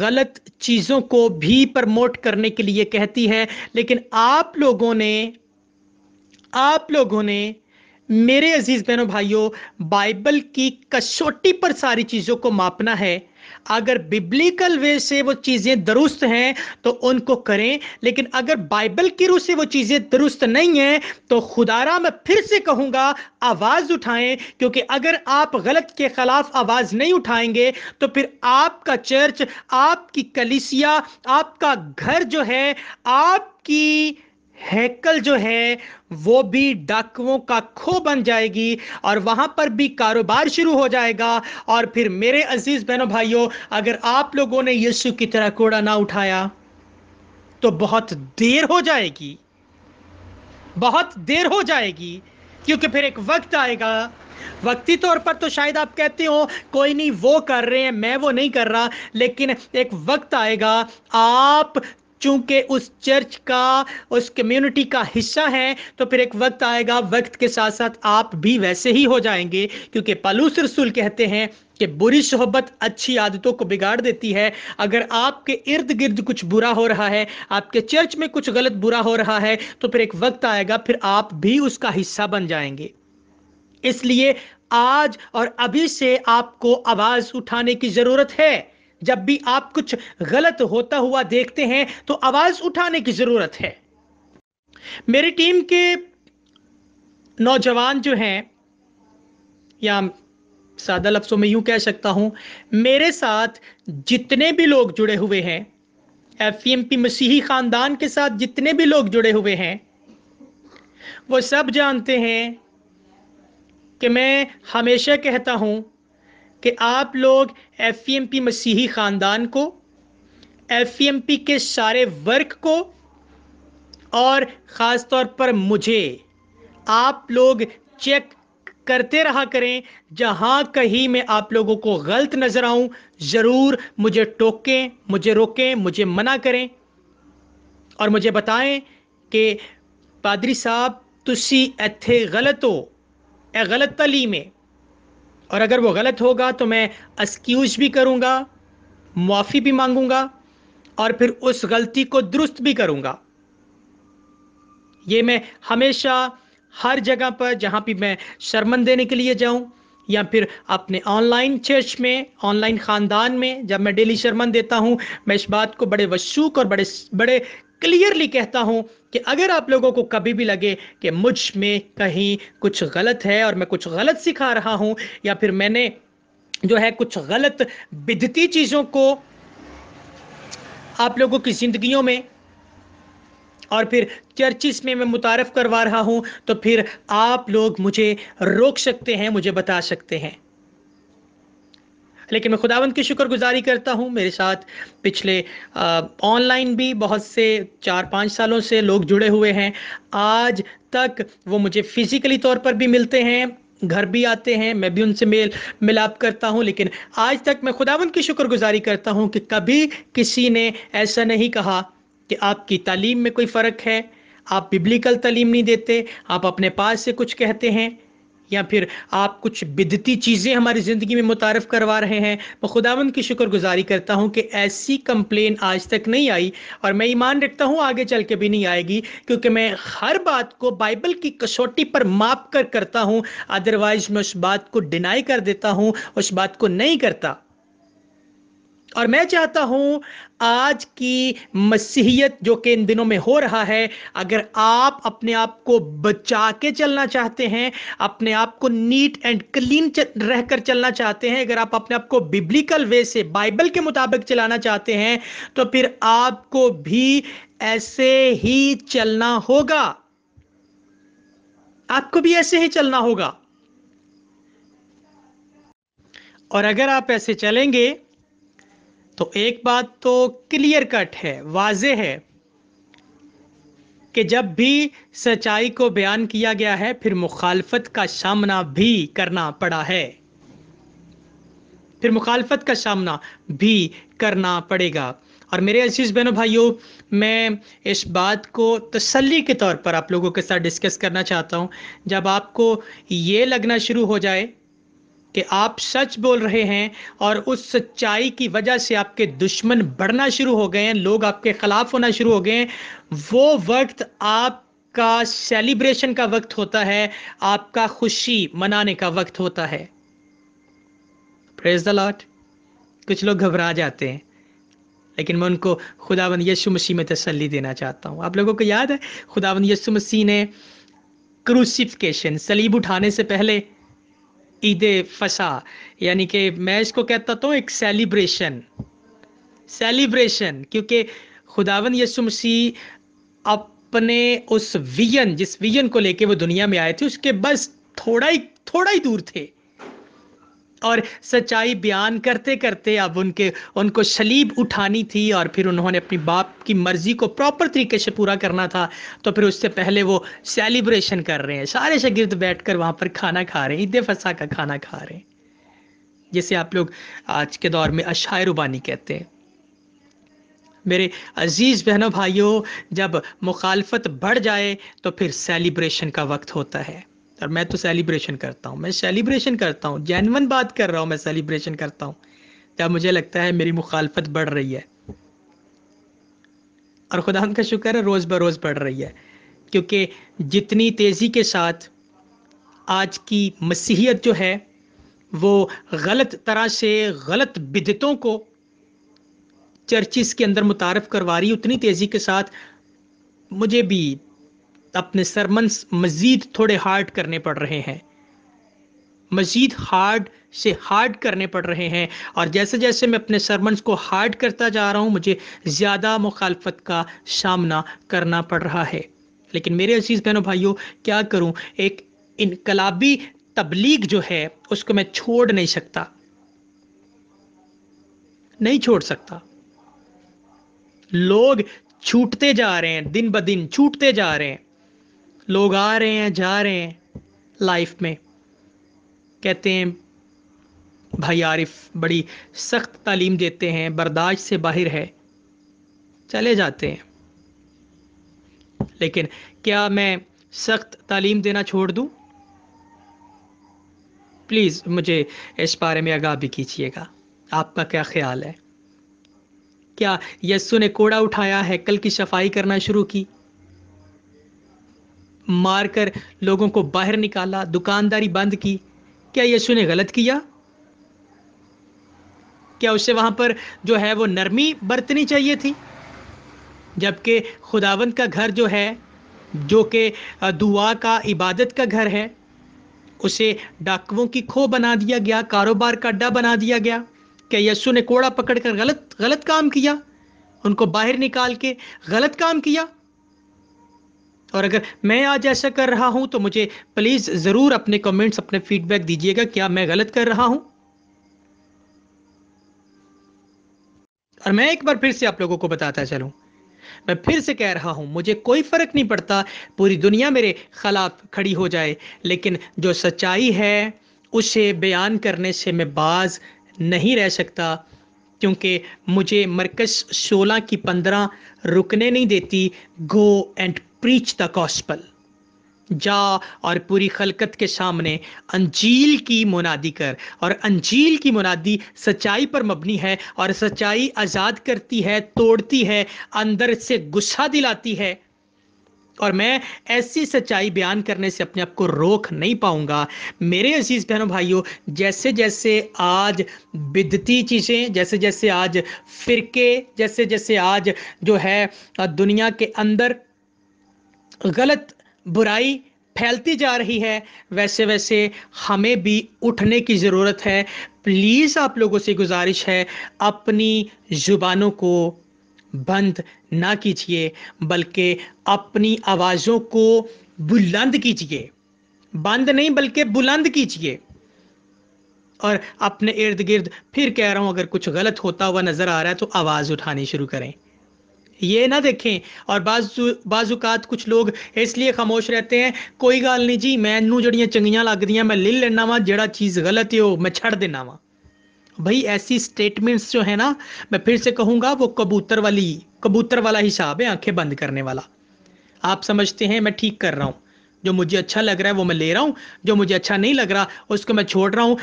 गलत चीज़ों को भी प्रमोट करने के लिए कहती है लेकिन आप लोगों ने आप लोगों ने मेरे अजीज़ बहनों भाइयों बाइबल की कसौटी पर सारी चीज़ों को मापना है अगर बिब्लिकल वे से वो चीज़ें दुरुस्त हैं तो उनको करें लेकिन अगर बाइबल की रूह से वो चीज़ें दुरुस्त नहीं हैं तो खुदारा मैं फिर से कहूँगा आवाज़ उठाएं क्योंकि अगर आप गलत के खिलाफ आवाज़ नहीं उठाएंगे तो फिर आपका चर्च आपकी कलिसिया आपका घर जो है आपकी हैकल जो है वो भी डाकुओं का खो बन जाएगी और वहां पर भी कारोबार शुरू हो जाएगा और फिर मेरे अजीज बहनों भाइयों अगर आप लोगों ने यीशु की तरह कोड़ा ना उठाया तो बहुत देर हो जाएगी बहुत देर हो जाएगी क्योंकि फिर एक वक्त आएगा वक्ती तौर पर तो शायद आप कहते हो कोई नहीं वो कर रहे हैं मैं वो नहीं कर रहा लेकिन एक वक्त आएगा आप चूंकि उस चर्च का उस कम्युनिटी का हिस्सा है तो फिर एक वक्त आएगा वक्त के साथ साथ आप भी वैसे ही हो जाएंगे क्योंकि पालूस रसूल कहते हैं कि बुरी सोहबत अच्छी आदतों को बिगाड़ देती है अगर आपके इर्द गिर्द कुछ बुरा हो रहा है आपके चर्च में कुछ गलत बुरा हो रहा है तो फिर एक वक्त आएगा फिर आप भी उसका हिस्सा बन जाएंगे इसलिए आज और अभी से आपको आवाज उठाने की जरूरत है जब भी आप कुछ गलत होता हुआ देखते हैं तो आवाज उठाने की जरूरत है मेरी टीम के नौजवान जो हैं या सादा लफ्ज़ों में यूं कह सकता हूं मेरे साथ जितने भी लोग जुड़े हुए हैं एफ मसीही ख़ानदान के साथ जितने भी लोग जुड़े हुए हैं वो सब जानते हैं कि मैं हमेशा कहता हूं कि आप लोग एफ एम पी मसीही ख़ानदान को एफ एम पी के सारे वर्क को और ख़ास तौर पर मुझे आप लोग चेक करते रहा करें जहाँ कहीं मैं आप लोगों को गलत नज़र आऊँ ज़रूर मुझे टोकें मुझे रोकें मुझे मना करें और मुझे बताएं कि पादरी साहब तुसी इतें गलत हो ए गलत तली में और अगर वो गलत होगा तो मैं एक्सक्यूज भी करूँगा मुआफ़ी भी मांगूंगा और फिर उस गलती को दुरुस्त भी करूँगा ये मैं हमेशा हर जगह पर जहाँ भी मैं शर्मन देने के लिए जाऊँ या फिर अपने ऑनलाइन चर्च में ऑनलाइन ख़ानदान में जब मैं डेली शर्मन देता हूँ मैं इस बात को बड़े वशूक और बड़े बड़े क्लियरली कहता हूं कि अगर आप लोगों को कभी भी लगे कि मुझ में कहीं कुछ गलत है और मैं कुछ गलत सिखा रहा हूं या फिर मैंने जो है कुछ गलत बिदती चीज़ों को आप लोगों की ज़िंदगियों में और फिर चर्चिस में मैं मुतारफ़ करवा रहा हूं तो फिर आप लोग मुझे रोक सकते हैं मुझे बता सकते हैं लेकिन मैं खुदावंत की शुक्रगुजारी करता हूँ मेरे साथ पिछले ऑनलाइन भी बहुत से चार पाँच सालों से लोग जुड़े हुए हैं आज तक वो मुझे फिजिकली तौर पर भी मिलते हैं घर भी आते हैं मैं भी उनसे मेल मिलाप करता हूं लेकिन आज तक मैं खुदावंत की शुक्रगुजारी करता हूं कि कभी किसी ने ऐसा नहीं कहा कि आपकी तालीम में कोई फ़र्क है आप बिब्लिकल तालीम नहीं देते आप अपने पास से कुछ कहते हैं या फिर आप कुछ बिदती चीज़ें हमारी ज़िंदगी में मुतारफ़ करवा रहे हैं मैं खुदावंद की शुक्रगुजारी करता हूँ कि ऐसी कंप्लेन आज तक नहीं आई और मैं ईमान रखता हूँ आगे चल के भी नहीं आएगी क्योंकि मैं हर बात को बाइबल की कसौटी पर माप कर करता हूँ अदरवाइज मैं उस बात को डिनाई कर देता हूँ उस बात को नहीं करता और मैं चाहता हूं आज की मसीहियत जो कि इन दिनों में हो रहा है अगर आप अपने आप को बचा के चलना चाहते हैं अपने आप को नीट एंड क्लीन रहकर चलना चाहते हैं अगर आप अपने आप को बिब्लिकल वे से बाइबल के मुताबिक चलाना चाहते हैं तो फिर आपको भी ऐसे ही चलना होगा आपको भी ऐसे ही चलना होगा और अगर आप ऐसे चलेंगे तो एक बात तो क्लियर कट है वाज है कि जब भी सच्चाई को बयान किया गया है फिर मुखालफत का सामना भी करना पड़ा है फिर मुखालफत का सामना भी करना पड़ेगा और मेरे अजीज बहनों भाइयों मैं इस बात को तसल्ली के तौर पर आप लोगों के साथ डिस्कस करना चाहता हूँ जब आपको ये लगना शुरू हो जाए कि आप सच बोल रहे हैं और उस सच्चाई की वजह से आपके दुश्मन बढ़ना शुरू हो गए हैं लोग आपके खिलाफ होना शुरू हो गए हैं वो वक्त आप का सेलिब्रेशन का वक्त होता है आपका खुशी मनाने का वक्त होता है प्रेज द लॉट कुछ लोग घबरा जाते हैं लेकिन मैं उनको खुदावन यीशु मसीह में तसल्ली देना चाहता हूँ आप लोगों को याद है खुदावन यीशु मसीह ने क्रूसिफिकेशन सलीब उठाने से पहले ईद फसा यानी कि मैं इसको कहता था तो एक सेलिब्रेशन सेलिब्रेशन क्योंकि खुदावन यसु मसीह अपने उस विजन जिस विजन को लेके वो दुनिया में आए थे उसके बस थोड़ा ही थोड़ा ही दूर थे और सच्चाई बयान करते करते अब उनके उनको शलीब उठानी थी और फिर उन्होंने अपनी बाप की मर्जी को प्रॉपर तरीके से पूरा करना था तो फिर उससे पहले वो सेलिब्रेशन कर रहे हैं सारे शगिर्द बैठ कर वहाँ पर खाना खा रहे हैं ईद फसा का खाना खा रहे हैं जिसे आप लोग आज के दौर में अशायर रुबानी कहते हैं मेरे अजीज़ बहनों भाइयों जब मुखालफत बढ़ जाए तो फिर सेलिब्रेशन का वक्त होता है और मैं तो सेलिब्रेशन करता हूँ मैं सेलिब्रेशन करता हूँ जैनवन बात कर रहा हूँ मैं सेलिब्रेशन करता हूँ जब मुझे लगता है मेरी मुखालफत बढ़ रही है और खुदा का शुक्र है रोज़ बरोज़ बढ़ रही है क्योंकि जितनी तेज़ी के साथ आज की मसीहत जो है वो गलत तरह से गलत बिदतों को चर्चिस के अंदर मुतारफ़ करवा रही उतनी तेज़ी के साथ मुझे भी अपने सरमन्स मज़ीद थोड़े हार्ड करने पड़ रहे हैं मज़ीद हार्ड से हार्ड करने पड़ रहे हैं और जैसे जैसे मैं अपने सरमन्स को हार्ड करता जा रहा हूँ मुझे ज़्यादा मुखालफत का सामना करना पड़ रहा है लेकिन मेरे अजीज़ बहनों भाइयों क्या करूँ एक इनकलाबी तबलीग जो है उसको मैं छोड़ नहीं सकता नहीं छोड़ सकता लोग छूटते जा रहे हैं दिन ब दिन छूटते जा रहे हैं लोग आ रहे हैं जा रहे हैं लाइफ में कहते हैं भाई आरिफ बड़ी सख्त तालीम देते हैं बर्दाश्त से बाहर है चले जाते हैं लेकिन क्या मैं सख्त तालीम देना छोड़ दूं? प्लीज़ मुझे इस बारे में आगाह भी कीजिएगा आपका क्या ख्याल है क्या यस्सु ने कोड़ा उठाया है कल की सफाई करना शुरू की मारकर लोगों को बाहर निकाला दुकानदारी बंद की क्या यीशु ने गलत किया क्या उसे वहां पर जो है वो नरमी बरतनी चाहिए थी जबकि खुदावंत का घर जो है जो कि दुआ का इबादत का घर है उसे डाकुओं की खो बना दिया गया कारोबार का अड्डा बना दिया गया क्या यस्सु ने कोड़ा पकड़कर गलत गलत काम किया उनको बाहर निकाल के गलत काम किया और अगर मैं आज ऐसा कर रहा हूं तो मुझे प्लीज़ ज़रूर अपने कमेंट्स अपने फीडबैक दीजिएगा क्या मैं गलत कर रहा हूं और मैं एक बार फिर से आप लोगों को बताता चलूं मैं फिर से कह रहा हूं मुझे कोई फर्क नहीं पड़ता पूरी दुनिया मेरे खिलाफ खड़ी हो जाए लेकिन जो सच्चाई है उसे बयान करने से मैं बाज नहीं रह सकता क्योंकि मुझे मरकज 16 की 15 रुकने नहीं देती go and preach the gospel. जा और पूरी खलकत के सामने अंजील की मुनादी कर और अंजील की मुनादी सच्चाई पर मबनी है और सच्चाई आज़ाद करती है तोड़ती है अंदर से गुस्सा दिलाती है और मैं ऐसी सच्चाई बयान करने से अपने आप को रोक नहीं पाऊंगा मेरे अजीज़ बहनों भाइयों जैसे जैसे आज बिदती चीज़ें जैसे जैसे आज फिरके जैसे जैसे आज जो है दुनिया के अंदर गलत बुराई फैलती जा रही है वैसे वैसे हमें भी उठने की ज़रूरत है प्लीज़ आप लोगों से गुजारिश है अपनी ज़ुबानों को बंद ना कीजिए बल्कि अपनी आवाज़ों को बुलंद कीजिए बंद नहीं बल्कि बुलंद कीजिए और अपने इर्द गिर्द फिर कह रहा हूँ अगर कुछ गलत होता हुआ नज़र आ रहा है तो आवाज़ उठानी शुरू करें ये ना देखें और बाजू बाजूकात कुछ लोग इसलिए खामोश रहते हैं कोई ਗੱਲ नहीं जी ਮੈਨੂੰ ਜਿਹੜੀਆਂ ਚੰਗੀਆਂ लगदियाँ मैं ले लेना वा जड़ा चीज गलत है वो मैं छड़ देना वा भाई ऐसी स्टेटमेंट्स जो है ना मैं फिर से कहूँगा वो कबूतर वाली कबूतर वाला हिसाब है आंखें बंद करने वाला आप समझते हैं मैं ठीक कर रहा हूँ जो मुझे अच्छा लग रहा है वो मैं ले रहा हूँ जो मुझे अच्छा नहीं लग रहा उसको मैं छोड़ रहा हूँ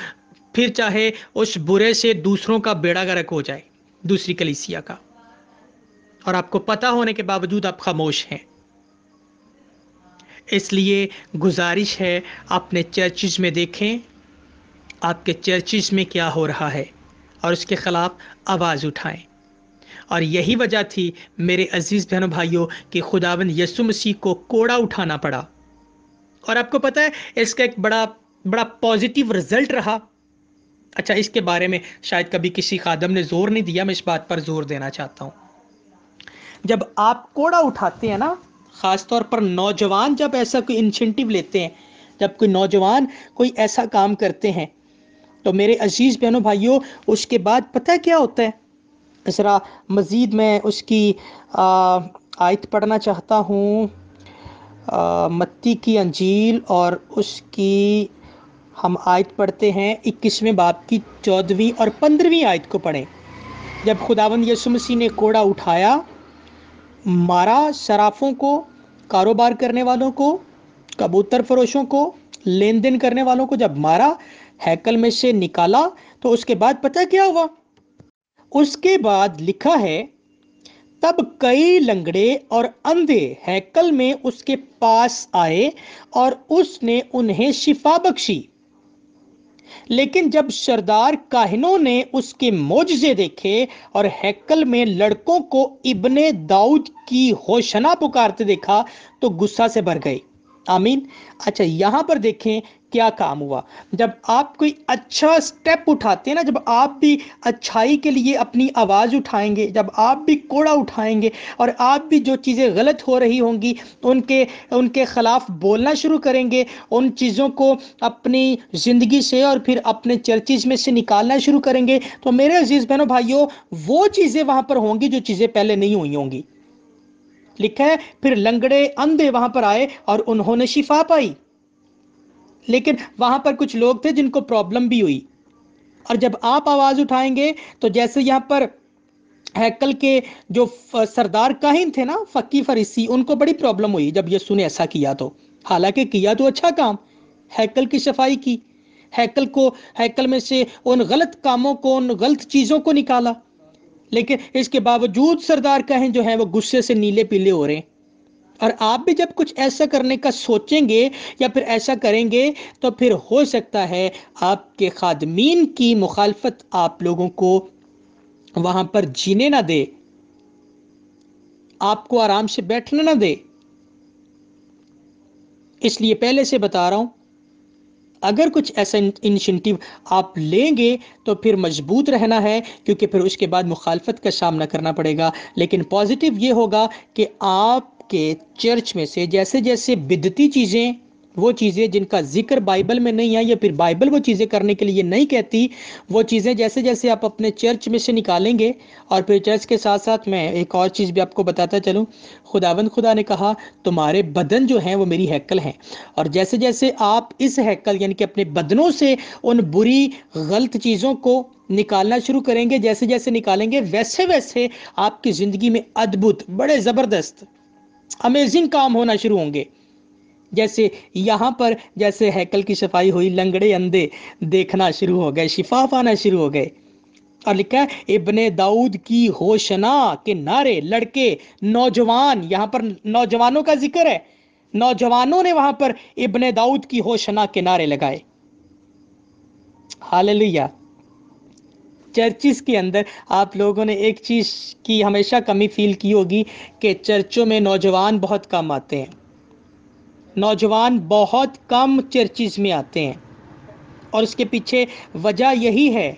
फिर चाहे उस बुरे से दूसरों का बेड़ा गर्क हो जाए दूसरी कलीसिया का और आपको पता होने के बावजूद आप खामोश हैं इसलिए गुजारिश है अपने चर्चिज में देखें आपके चर्चिज में क्या हो रहा है और उसके ख़िलाफ़ आवाज़ उठाएं और यही वजह थी मेरे अजीज़ बहनों भाइयों कि खुदावन यसु मसीह को कोड़ा उठाना पड़ा और आपको पता है इसका एक बड़ा बड़ा पॉजिटिव रिजल्ट रहा अच्छा इसके बारे में शायद कभी किसी खादम ने ज़ोर नहीं दिया मैं इस बात पर ज़ोर देना चाहता हूँ जब आप कोड़ा उठाते हैं ना ख़ासतौर पर नौजवान जब ऐसा कोई इंसेंटिव लेते हैं जब कोई नौजवान कोई ऐसा काम करते हैं तो मेरे अजीज़ बहनों भाइयों उसके बाद पता क्या होता है इसरा मज़ीद मैं उसकी आयत पढ़ना चाहता हूँ मत्ती की अंजील और उसकी हम आयत पढ़ते हैं इक्कीसवें बाप की चौदहवीं और पंद्रहवीं आयत को पढ़ें जब खुदावंद यसु मसीह ने कोड़ा उठाया मारा शराफों को कारोबार करने वालों को कबूतर फरोशों को लेन देन करने वालों को जब मारा हैकल में से निकाला तो उसके बाद पता क्या हुआ उसके बाद लिखा है तब कई लंगड़े और अंधे हैकल में उसके पास आए और उसने उन्हें शिफा बख्शी लेकिन जब सरदार काहिनों ने उसके मोजे देखे और हैकल में लड़कों को इब्ने दाऊद की होशना पुकारते देखा तो गुस्सा से भर गए आमीन अच्छा यहां पर देखें क्या काम हुआ जब आप कोई अच्छा स्टेप उठाते हैं ना जब आप भी अच्छाई के लिए अपनी आवाज़ उठाएंगे जब आप भी कोड़ा उठाएंगे और आप भी जो चीज़ें गलत हो रही होंगी उनके उनके ख़िलाफ़ बोलना शुरू करेंगे उन चीज़ों को अपनी ज़िंदगी से और फिर अपने चर्चिज़ में से निकालना शुरू करेंगे तो मेरे अजीज़ बहनों भाइयों वो चीज़ें वहाँ पर होंगी जो चीज़ें पहले नहीं हुई होंगी लिखा है फिर लंगड़े अंधे वहां पर आए और उन्होंने शिफा पाई लेकिन वहां पर कुछ लोग थे जिनको प्रॉब्लम भी हुई और जब आप आवाज़ उठाएंगे तो जैसे यहाँ पर हैकल के जो सरदार काहिन थे ना फ़की फरीसी उनको बड़ी प्रॉब्लम हुई जब यसु ने ऐसा किया तो हालांकि किया तो अच्छा काम हैकल की सफाई की हैकल को हैकल में से उन गलत कामों को उन गलत चीज़ों को निकाला लेकिन इसके बावजूद सरदार काहिन जो है वो गुस्से से नीले पीले हो रहे हैं और आप भी जब कुछ ऐसा करने का सोचेंगे या फिर ऐसा करेंगे तो फिर हो सकता है आपके खादमीन की मुखालफत आप लोगों को वहां पर जीने ना दे आपको आराम से बैठने ना दे इसलिए पहले से बता रहा हूं अगर कुछ ऐसा इनिशिएटिव आप लेंगे तो फिर मजबूत रहना है क्योंकि फिर उसके बाद मुखालफत का सामना करना पड़ेगा लेकिन पॉजिटिव ये होगा कि आप के चर्च में से जैसे जैसे बिदती चीज़ें वो चीज़ें जिनका जिक्र बाइबल में नहीं है या फिर बाइबल वो चीज़ें करने के लिए नहीं कहती वो चीज़ें जैसे जैसे आप अपने चर्च में से निकालेंगे और फिर चर्च के साथ साथ मैं एक और चीज़ भी आपको बताता चलूँ खुदावंद खुदा ने कहा तुम्हारे बदन जो हैं वो मेरी हैकल हैं और जैसे जैसे आप इस हैकल यानी कि अपने बदनों से उन बुरी गलत चीज़ों को निकालना शुरू करेंगे जैसे जैसे निकालेंगे वैसे वैसे आपकी ज़िंदगी में अद्भुत बड़े ज़बरदस्त अमेजिंग काम होना शुरू होंगे जैसे यहाँ पर जैसे हैकल की सफाई हुई लंगड़े अंधे देखना शुरू हो गए शिफा पाना शुरू हो गए और लिखा है इबन दाऊद की होशना के नारे लड़के नौजवान यहाँ पर नौजवानों का जिक्र है नौजवानों ने वहां पर इबन दाऊद की होशना के नारे लगाए लिया चर्चिस के अंदर आप लोगों ने एक चीज़ की हमेशा कमी फील की होगी कि चर्चों में नौजवान बहुत कम आते हैं नौजवान बहुत कम चर्चिस में आते हैं और उसके पीछे वजह यही है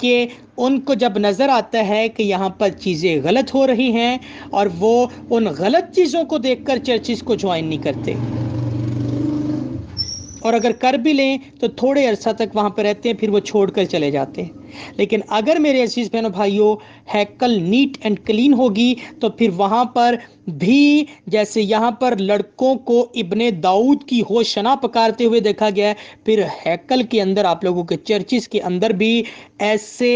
कि उनको जब नज़र आता है कि यहाँ पर चीज़ें गलत हो रही हैं और वो उन गलत चीज़ों को देखकर चर्चिस को ज्वाइन नहीं करते और अगर कर भी लें तो थोड़े अरसा तक वहाँ पर रहते हैं फिर वो छोड़ कर चले जाते हैं लेकिन अगर मेरे अजीज़ बहनों भाइयों हैकल नीट एंड क्लीन होगी तो फिर वहाँ पर भी जैसे यहाँ पर लड़कों को इब्ने दाऊद की हो शना पकारते हुए देखा गया है फिर हैकल के अंदर आप लोगों के चर्चिस के अंदर भी ऐसे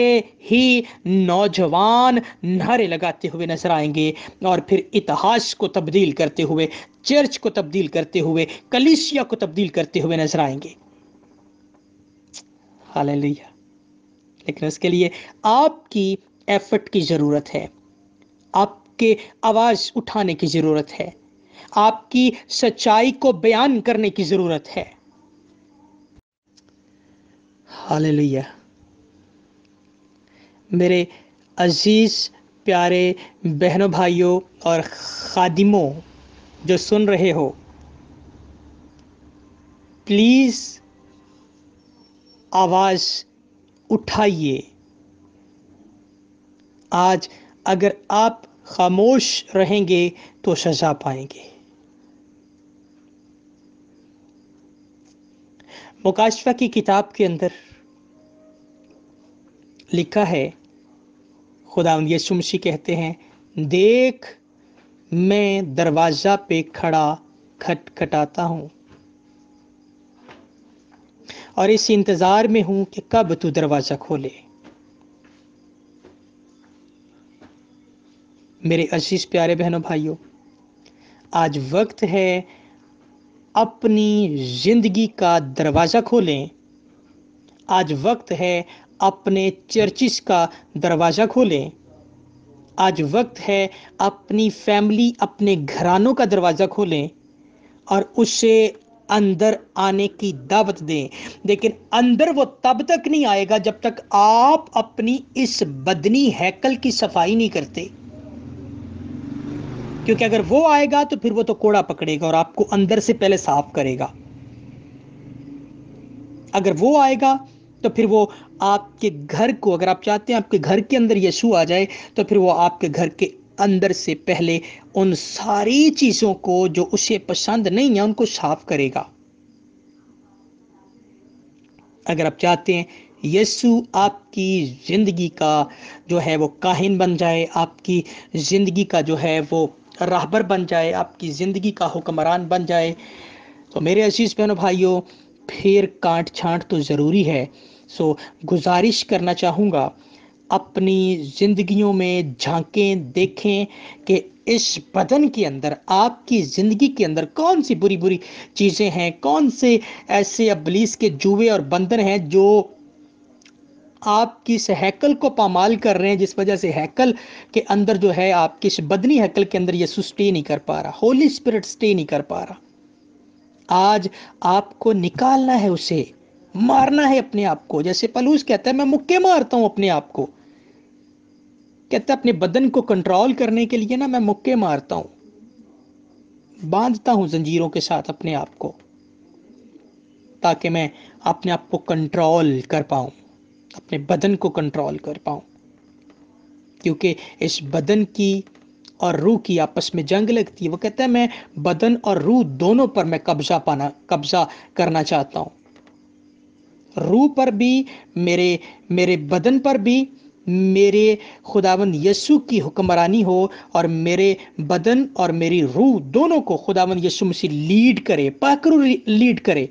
ही नौजवान नारे लगाते हुए नजर आएंगे और फिर इतिहास को तब्दील करते हुए चर्च को तब्दील करते हुए कलिसिया को तब्दील करते हुए नजर आएंगे हाल लेकिन उसके लिए आपकी एफर्ट की ज़रूरत है आपके आवाज़ उठाने की ज़रूरत है आपकी सच्चाई को बयान करने की ज़रूरत है हाल मेरे अजीज़ प्यारे बहनों भाइयों और खादिमों जो सुन रहे हो प्लीज़ आवाज़ उठाइए आज अगर आप खामोश रहेंगे तो सजा पाएंगे मुकाशवा की किताब के अंदर लिखा है खुदा यीशु मसीह कहते हैं देख मैं दरवाजा पे खड़ा खटखटाता हूं और इस इंतज़ार में हूं कि कब तू दरवाज़ा खोले मेरे अशीष प्यारे बहनों भाइयों आज वक्त है अपनी ज़िंदगी का दरवाज़ा खोलें आज वक्त है अपने चर्चिस का दरवाज़ा खोलें आज वक्त है अपनी फैमिली अपने घरानों का दरवाज़ा खोलें और उसे अंदर आने की दावत दें लेकिन अंदर वो तब तक नहीं आएगा जब तक आप अपनी इस बदनी हैकल की सफाई नहीं करते क्योंकि अगर वो आएगा तो फिर वो तो कोड़ा पकड़ेगा और आपको अंदर से पहले साफ करेगा अगर वो आएगा तो फिर वो आपके घर को अगर आप चाहते हैं आपके घर के अंदर यीशु आ जाए तो फिर वो आपके घर के अंदर से पहले उन सारी चीज़ों को जो उसे पसंद नहीं है उनको साफ करेगा अगर आप चाहते हैं यीशु आपकी ज़िंदगी का जो है वो काहिन बन जाए आपकी ज़िंदगी का जो है वो राहबर बन जाए आपकी ज़िंदगी का हुक्मरान बन जाए तो मेरे अजीज़ बहनों भाइयों फिर काट छांट तो ज़रूरी है सो गुजारिश करना चाहूँगा अपनी ज़िंदगियों में झांकें देखें कि इस बदन के अंदर आपकी ज़िंदगी के अंदर कौन सी बुरी बुरी चीज़ें हैं कौन से ऐसे अबलीस के जुए और बंधन हैं जो आपकी इस हैकल को पामाल कर रहे हैं जिस वजह से हैकल के अंदर जो है आपकी इस बदनी हैकल के अंदर यीशु स्टे नहीं कर पा रहा होली स्पिरिट स्टे नहीं कर पा रहा आज आपको निकालना है उसे मारना है अपने आप को जैसे पलूस कहता है मैं मुक्के मारता हूं अपने आप को कहता है अपने बदन को कंट्रोल करने के लिए ना मैं मुक्के मारता हूं बांधता हूं जंजीरों के साथ अपने आप को ताकि मैं अपने आप को कंट्रोल कर पाऊं अपने बदन को कंट्रोल कर पाऊं क्योंकि इस बदन की और रूह की आपस में जंग लगती है वो कहता है मैं बदन और रूह दोनों पर मैं कब्जा पाना कब्जा करना चाहता हूं रूह पर भी मेरे मेरे बदन पर भी मेरे खुदावन यसु की हुक्मरानी हो और मेरे बदन और मेरी रूह दोनों को खुदावन यसु मसीह लीड करे पाकरू लीड करे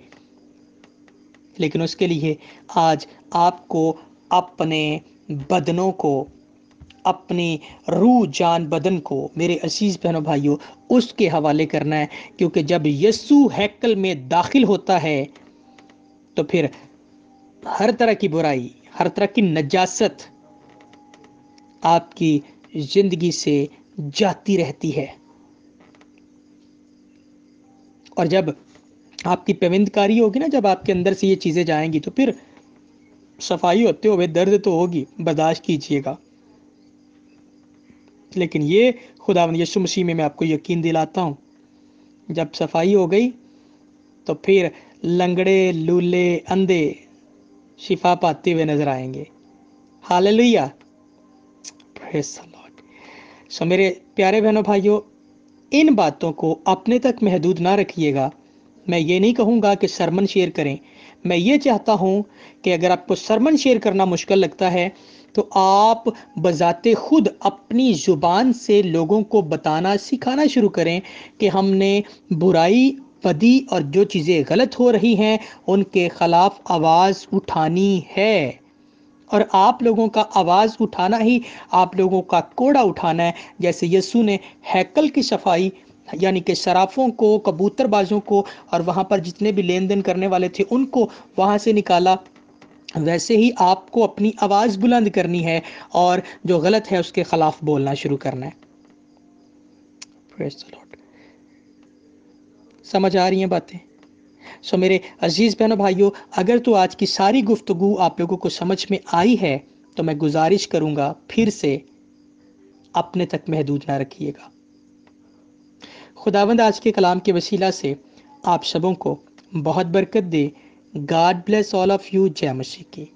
लेकिन उसके लिए आज आपको अपने बदनों को अपनी रूह जान बदन को मेरे अजीज बहनों भाइयों उसके हवाले करना है क्योंकि जब यसु हैकल में दाखिल होता है तो फिर हर तरह की बुराई हर तरह की नजासत आपकी जिंदगी से जाती रहती है और जब आपकी पेविंदकारी होगी ना जब आपके अंदर से ये चीज़ें जाएंगी तो फिर सफाई होते हुए दर्द तो होगी बर्दाश्त कीजिएगा लेकिन ये खुदा यशु मसीह में मैं आपको यकीन दिलाता हूं जब सफाई हो गई तो फिर लंगड़े लूले अंधे शिफा पाते हुए नजर आएंगे हाल लोहिया सो मेरे प्यारे बहनों भाइयों इन बातों को अपने तक महदूद ना रखिएगा मैं ये नहीं कहूँगा कि शर्मन शेयर करें मैं ये चाहता हूँ कि अगर आपको शर्मन शेयर करना मुश्किल लगता है तो आप बजाते खुद अपनी ज़ुबान से लोगों को बताना सिखाना शुरू करें कि हमने बुराई बदी और जो चीज़ें गलत हो रही हैं उनके खिलाफ आवाज़ उठानी है और आप लोगों का आवाज़ उठाना ही आप लोगों का कोड़ा उठाना है जैसे यसु ने हैकल की सफाई यानी कि शराफों को कबूतरबाजों को और वहाँ पर जितने भी लेन देन करने वाले थे उनको वहाँ से निकाला वैसे ही आपको अपनी आवाज़ बुलंद करनी है और जो गलत है उसके ख़िलाफ़ बोलना शुरू करना है समझ आ रही हैं बातें सो मेरे अजीज़ बहनों भाइयों अगर तो आज की सारी गुफ्तगु आप लोगों को समझ में आई है तो मैं गुजारिश करूँगा फिर से अपने तक महदूद ना रखिएगा खुदावंद आज के कलाम के वसीला से आप सबों को बहुत बरकत दे God bless all of you जय मसीह की